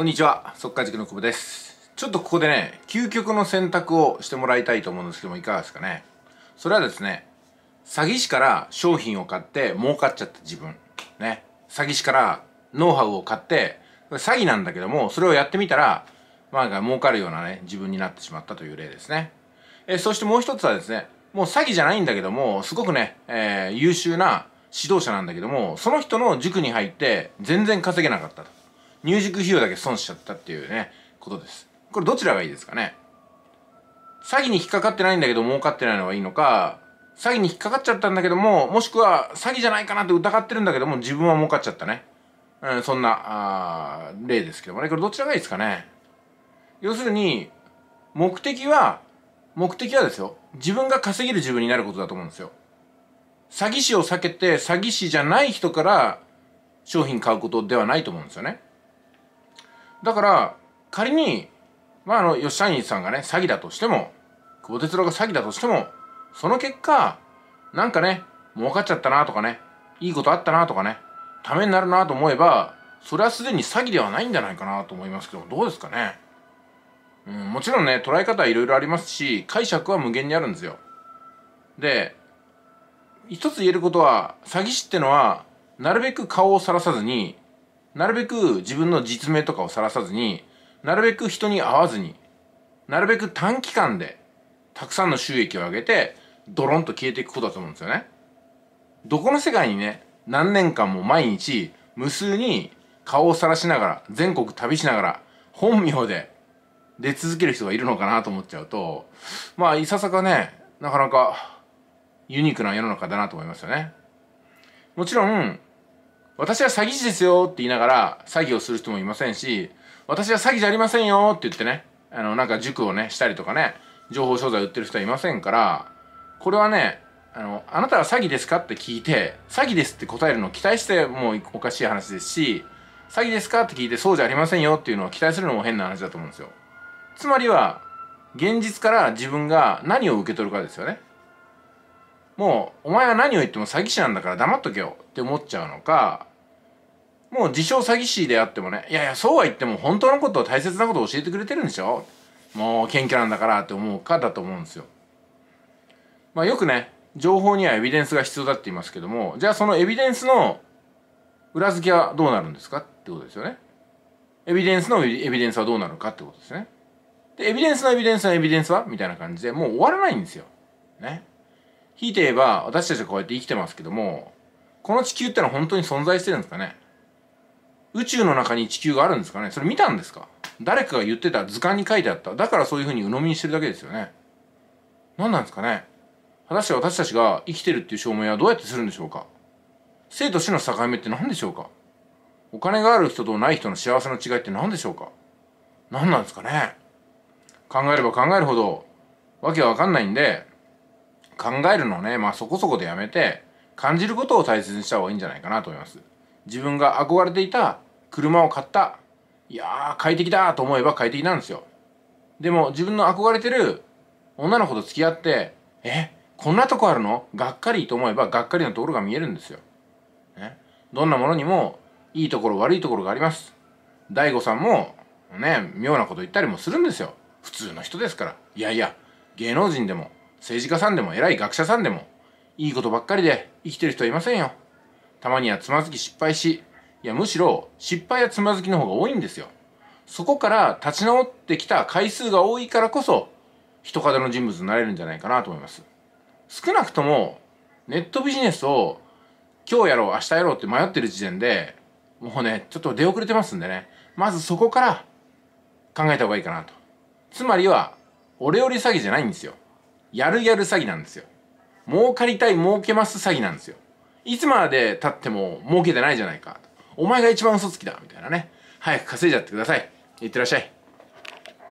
こんにちは、速稼塾の久保です。ちょっとここでね、究極の選択をしてもらいたいと思うんですけども、いかがですかね。それはですね、詐欺師から商品を買って儲かっちゃった自分。ね。詐欺師からノウハウを買って、詐欺なんだけども、それをやってみたら、まあ、儲かるようなね、自分になってしまったという例ですね。えそしてもう一つはですね、もう詐欺じゃないんだけども、すごくね、えー、優秀な指導者なんだけども、その人の塾に入って全然稼げなかったと。ミュージック費用だけ損しちゃったっていうね、ことです。これどちらがいいですかね詐欺に引っかかってないんだけど儲かってないのがいいのか、詐欺に引っかかっちゃったんだけども、もしくは詐欺じゃないかなって疑ってるんだけども、自分は儲かっちゃったね。うん、そんな、あ例ですけどもね。これどちらがいいですかね要するに、目的は、目的はですよ。自分が稼げる自分になることだと思うんですよ。詐欺師を避けて、詐欺師じゃない人から商品買うことではないと思うんですよね。だから仮にまああの吉社員さんがね詐欺だとしても久保哲郎が詐欺だとしてもその結果なんかね儲かっちゃったなとかねいいことあったなとかねためになるなと思えばそれはすでに詐欺ではないんじゃないかなと思いますけどどうですかね、うん、もちろんね捉え方はいろいろありますし解釈は無限にあるんですよで一つ言えることは詐欺師ってのはなるべく顔をさらさずになるべく自分の実名とかをさらさずに、なるべく人に会わずに、なるべく短期間で、たくさんの収益を上げて、ドロンと消えていくことだと思うんですよね。どこの世界にね、何年間も毎日、無数に顔を晒しながら、全国旅しながら、本名で出続ける人がいるのかなと思っちゃうと、まあ、いささかね、なかなかユニークな世の中だなと思いますよね。もちろん、私は詐欺師ですよって言いながら詐欺をする人もいませんし、私は詐欺じゃありませんよって言ってね、あの、なんか塾をね、したりとかね、情報商材売ってる人はいませんから、これはね、あの、あなたは詐欺ですかって聞いて、詐欺ですって答えるのを期待してもうおかしい話ですし、詐欺ですかって聞いてそうじゃありませんよっていうのを期待するのも変な話だと思うんですよ。つまりは、現実から自分が何を受け取るかですよね。もう、お前は何を言っても詐欺師なんだから黙っとけよって思っちゃうのか、もう自称詐欺師であってもね、いやいや、そうは言っても本当のことを大切なことを教えてくれてるんでしょもう謙虚なんだからって思うかだと思うんですよ。まあよくね、情報にはエビデンスが必要だって言いますけども、じゃあそのエビデンスの裏付けはどうなるんですかってことですよね。エビデンスのエビデンスはどうなるかってことですね。で、エビデンスのエビデンスのエビデンスはみたいな感じで、もう終わらないんですよ。ね。ひいて言えば、私たちはこうやって生きてますけども、この地球ってのは本当に存在してるんですかね宇宙の中に地球があるんですかねそれ見たんですか誰かが言ってた図鑑に書いてあっただからそういうふうに鵜呑みにしてるだけですよね何なんですかね果たして私たちが生きてるっていう証明はどうやってするんでしょうか生と死の境目って何でしょうかお金がある人とない人の幸せの違いって何でしょうか何なんですかね考えれば考えるほどわけわかんないんで考えるのねまあそこそこでやめて感じることを大切にした方がいいんじゃないかなと思います。自分が憧れていた車を買ったいやー快適だと思えば快適なんですよでも自分の憧れてる女の子と付き合ってえこんなとこあるのがっかりと思えばがっかりのところが見えるんですよ、ね、どんなものにもいいところ悪いところがあります大悟さんもね妙なこと言ったりもするんですよ普通の人ですからいやいや芸能人でも政治家さんでも偉い学者さんでもいいことばっかりで生きてる人はいませんよたまにはつまずき失敗し、いやむしろ失敗やつまずきの方が多いんですよ。そこから立ち直ってきた回数が多いからこそ、人影の人物になれるんじゃないかなと思います。少なくとも、ネットビジネスを今日やろう、明日やろうって迷ってる時点で、もうね、ちょっと出遅れてますんでね、まずそこから考えた方がいいかなと。つまりは、オレオレ詐欺じゃないんですよ。やるやる詐欺なんですよ。儲かりたい儲けます詐欺なんですよ。いつまで経っても儲けてないじゃないか。お前が一番嘘つきだみたいなね。早く稼いじゃってください。いってらっしゃい。